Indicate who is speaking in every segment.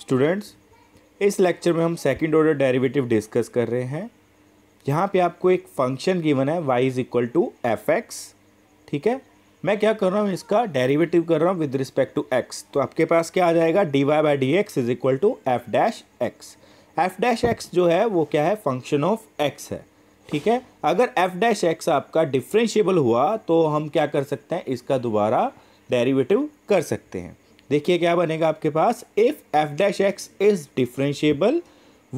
Speaker 1: Students इस lecture में हम सेकंड ऑर्डर डेरिवेटिव डिस्कस कर रहे हैं यहाँ पे आपको एक फंक्शन गिवन है Y is equal to F X ठीक है मैं क्या कर रहा हूँ इसका डेरिवेटिव कर रहा हूँ विद रिस्पेक्ट टू एक्स तो आपके पास क्या आ जाएगा D Y by D x is equal to F dash X F dash X जो है वो क्या है फंक्शन ऑफ एक्स है ठीक है अगर एफ डैश एक्स आपका डिफ्रेंशिएबल हुआ तो हम क्या कर सकते हैं इसका दोबारा डेरिवेटिव कर सकते हैं देखिए क्या बनेगा आपके पास if F dash X is differentiable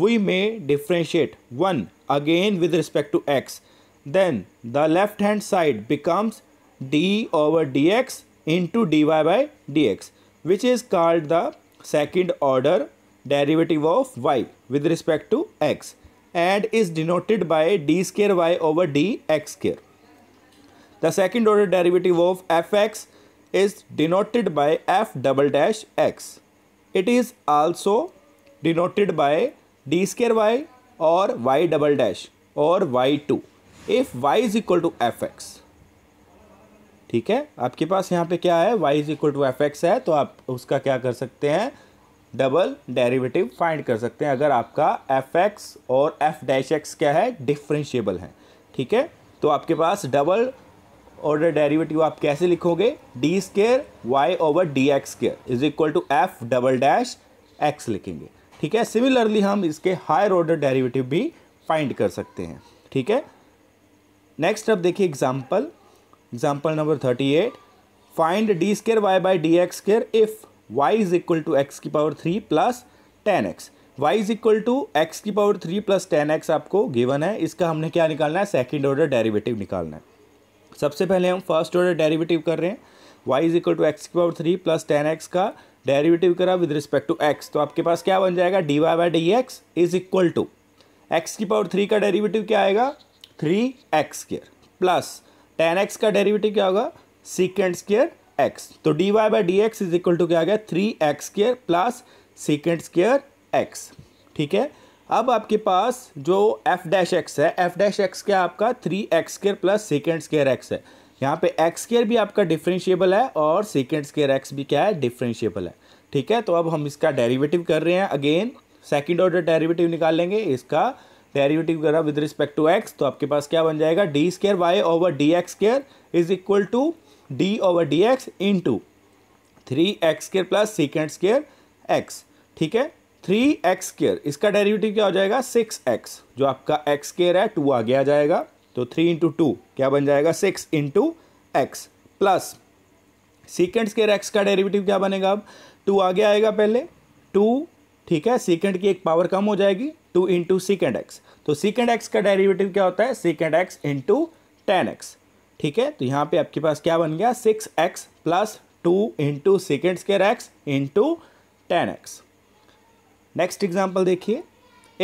Speaker 1: we may differentiate one again with respect to X then the left hand side becomes D over D x into D Y by D X which is called the second order derivative of Y with respect to X and is denoted by D square Y over D x square the second order derivative of F X is denoted by f double dash x. It is also denoted by d square y or y double dash और y2 if y is equal to F X ठीक है आपके पास यहाँ पे क्या है y is equal to F X है तो आप उसका क्या कर सकते हैं डबल डेरिवेटिव फाइंड कर सकते हैं अगर आपका एफ एक्स और एफ डैश एक्स क्या है डिफ्रेंशियबल है ठीक है तो आपके पास डबल ऑर्डर डेरिवेटिव आप कैसे लिखोगे D square Y over D x square is equal to F double dash X लिखेंगे ठीक है सिमिलरली हम इसके हायर ऑर्डर डेरिवेटिव भी फाइंड कर सकते हैं ठीक है नेक्स्ट अब देखिए example example number thirty eight find D square Y by D x square if Y is equal to x की power three plus ten X Y is equal to x की power three plus ten X आपको given है इसका हमने क्या निकालना है second order derivative निकालना है सबसे पहले हम फर्स्ट ऑर्डर डेरिवेटिव कर रहे हैं y is equal to x की power three plus ten x का डेरिवेटिव करा विद रिस्पेक्ट टू एक्स तो आपके पास क्या बन जाएगा D Y by D x is equal to x की पावर थ्री का डेरिवेटिव क्या आएगा three x square plus ten x का डेरिवेटिव क्या होगा सीकेंड स्केयर एक्स तो d Y by D x is equal to क्या आ गया three x square plus second square x ठीक है अब आपके पास जो एफ डैश एक्स है एफ डैश एक्स क्या आपका three x square plus second square x है यहाँ पे एक्स स्केयर भी आपका डिफ्रेंशिएबल है और सेकेंड स्केयर एक्स भी क्या है डिफ्रेंशिएबल है ठीक है तो अब हम इसका डेरिवेटिव कर रहे हैं अगेन सेकेंड ऑर्डर डेरिवेटिव निकाल लेंगे इसका डेरिवेटिव करा विद रिस्पेक्ट टू एक्स तो आपके पास क्या बन जाएगा d square Y over D x square is equal to d over D x into three x square plus second square x ठीक है थ्री एक्स स्केयर इसका डेरिवेटिव क्या हो जाएगा सिक्स एक्स जो आपका एक्स स्केयर है to आगे आ जाएगा तो थ्री इंटू टू क्या बन जाएगा six into x plus second square x का डेरिवेटिव क्या बनेगा अब टू आगे आएगा पहले टू ठीक है सीकेंड की एक पावर कम हो जाएगी टू इंटू सीकेंड एक्स तो सीकेंड एक्स का डेरिवेटिव क्या होता है second x into ten x ठीक है तो यहाँ पे आपके पास क्या बन गया six x plus two into second square x into ten x next example देखिए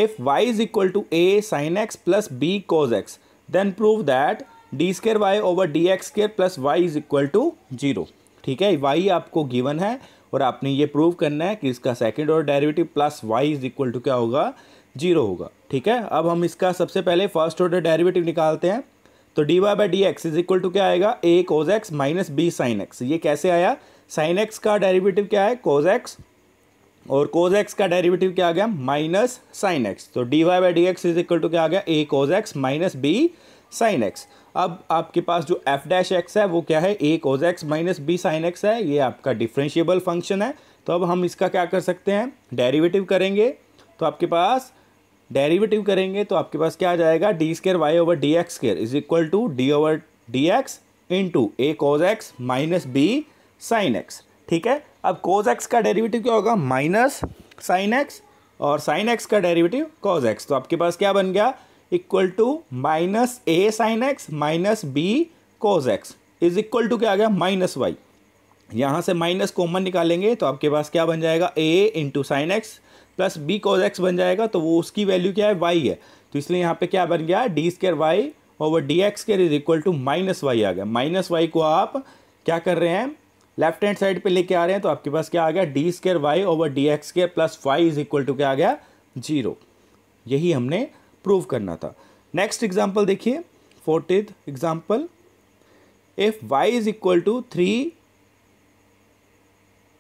Speaker 1: if Y is equal to a sine x plus b cos x then prove that d square Y over D x square plus y is equal to zero ठीक है Y आपको given है और आपने ये prove करना है कि इसका सेकेंड और derivative plus y is equal to क्या होगा जीरो होगा ठीक है अब हम इसका सबसे पहले फर्स्ट ऑर्डर डेरिवेटिव निकालते हैं तो d Y by D x is equal to क्या आएगा a cos x minus b sine x ये कैसे आया साइन एक्स का डेरिवेटिव क्या है कोज एक्स और कोज एक्स का डेरिवेटिव क्या आ गया माइनस साइन एक्स तो d Y by D x is equal to क्या आ गया a cos x minus b sine x अब आपके पास जो एफ डैश एक्स है वो क्या है a cos x minus b sine x है ये आपका डिफ्रेंशिएबल फंक्शन है तो अब हम इसका क्या कर सकते हैं डेरिवेटिव करेंगे तो आपके पास डेरिवेटिव करेंगे तो आपके पास क्या आ जाएगा d square Y over D x square is equal to d over D x into a cos x minus b sine x ठीक है अब कोज एक्स का डेरिवेटिव क्या होगा माइनस साइन एक्स और साइन एक्स का derivative cos x तो आपके पास क्या बन गया equal to minus a sine x minus b cos x is equal to क्या आ गया माइनस वाई यहाँ से माइनस कॉमन निकालेंगे तो आपके पास क्या बन जाएगा a into sine x plus b cos x बन जाएगा तो वो उसकी वैल्यू क्या है वाई है तो इसलिए यहाँ पे क्या बन गया d square Y over D x square is equal to minus y आ गया माइनस वाई को आप क्या कर रहे हैं लेफ्ट हैंड साइड पे लेके आ रहे हैं तो आपके पास क्या आ गया d square Y over D x square plus y is equal to क्या आ गया जीरो यही हमने प्रूव करना था नेक्स्ट एग्जाम्पल देखिए fortieth example if Y is equal to three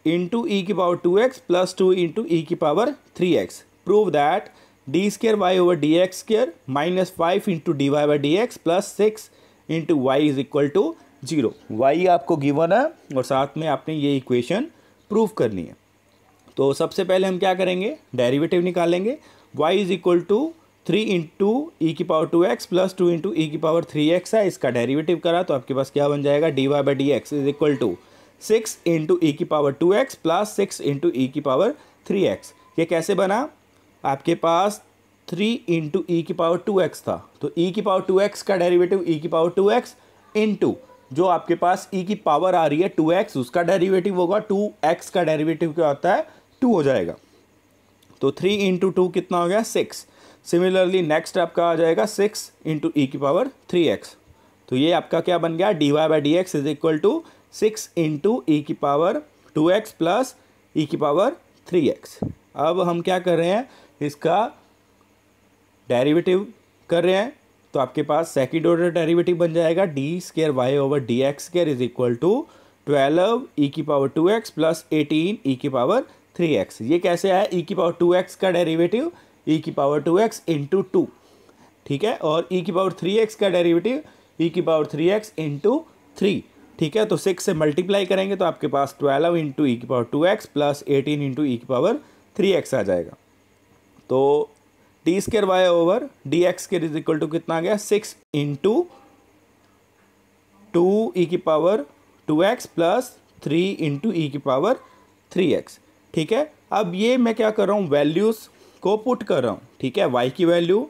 Speaker 1: into e e की power two x plus two into e e की power three x prove that d square Y over D x square minus five into d Y by D x plus six into y is equal to zero y आपको given है और साथ में आपने ये equation prove करनी है तो सबसे पहले हम क्या करेंगे डेरिवेटिव निकालेंगे y is equal to three into e की power two x plus two into e की पावर थ्री एक्स है इसका डेरिवेटिव करा तो आपके पास क्या बन जाएगा D Y by D x is equal to six into e की power two x plus six into e की पावर थ्री एक्स ये कैसे बना आपके पास थ्री इंटू ई की पावर टू एक्स था तो ई e की पावर टू एक्स का डेरिवेटिव ई e की पावर टू एक्स इंटू जो आपके पास ई e की पावर आ रही है टू एक्स उसका डेरिवेटिव होगा टू एक्स का डेरिवेटिव क्या होता है टू हो जाएगा तो थ्री इंटू टू कितना हो गया सिक्स सिमिलरली नेक्स्ट आपका आ जाएगा सिक्स इंटू ई की पावर थ्री एक्स तो ये आपका क्या बन गया d Y by D x is equal to six into e की power two x plus e की पावर थ्री एक्स अब हम क्या कर रहे हैं इसका डेरिवेटिव कर रहे हैं तो आपके पास सेकेंड ऑर्डर डेरिवेटिव बन जाएगा d square Y over D x square is equal to twelve e की power two x plus eighteen e की पावर थ्री एक्स ये कैसे आया ई e की पावर टू एक्स का डेरिवेटिव ई e की power two x into two ठीक है और ई e की पावर थ्री एक्स का डेरिवेटिव ई की power three x into three ठीक है तो सिक्स से मल्टीप्लाई करेंगे तो आपके पास ट्वेल्व इंटू ई की power two x plus eighteen into e की पावर थ्री एक्स आ जाएगा तो d square Y over D x square is equal to कितना आ गया सिक्स इंटू टू ई की power two x plus three into e की पावर थ्री एक्स ठीक है अब ये मैं क्या कर रहा हूँ वैल्यूज़ को पुट कर रहा हूँ ठीक है वाई की value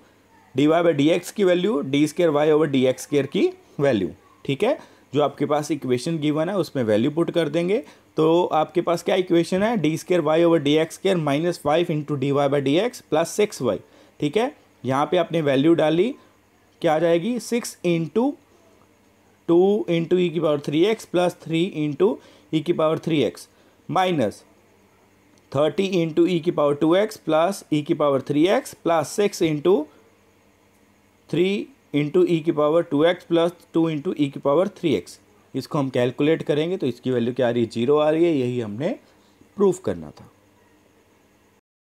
Speaker 1: d Y by D x की value d square Y over D x square की वैल्यू ठीक है जो आपके पास इक्वेशन गिवन है उसमें वैल्यू पुट कर देंगे तो आपके पास क्या इक्वेशन है d square Y over D x square minus five into d Y by D x plus six y ठीक है यहाँ पे आपने वैल्यू डाली क्या आ जाएगी six into two into e की power three x plus three into e की power three x minus thirty into e की power two x plus e की power three x plus six into three into e की power two x plus two into e की power three x इसको हम calculate करेंगे तो इसकी value क्या आ रही है जीरो आ रही है यही हमने प्रूफ करना था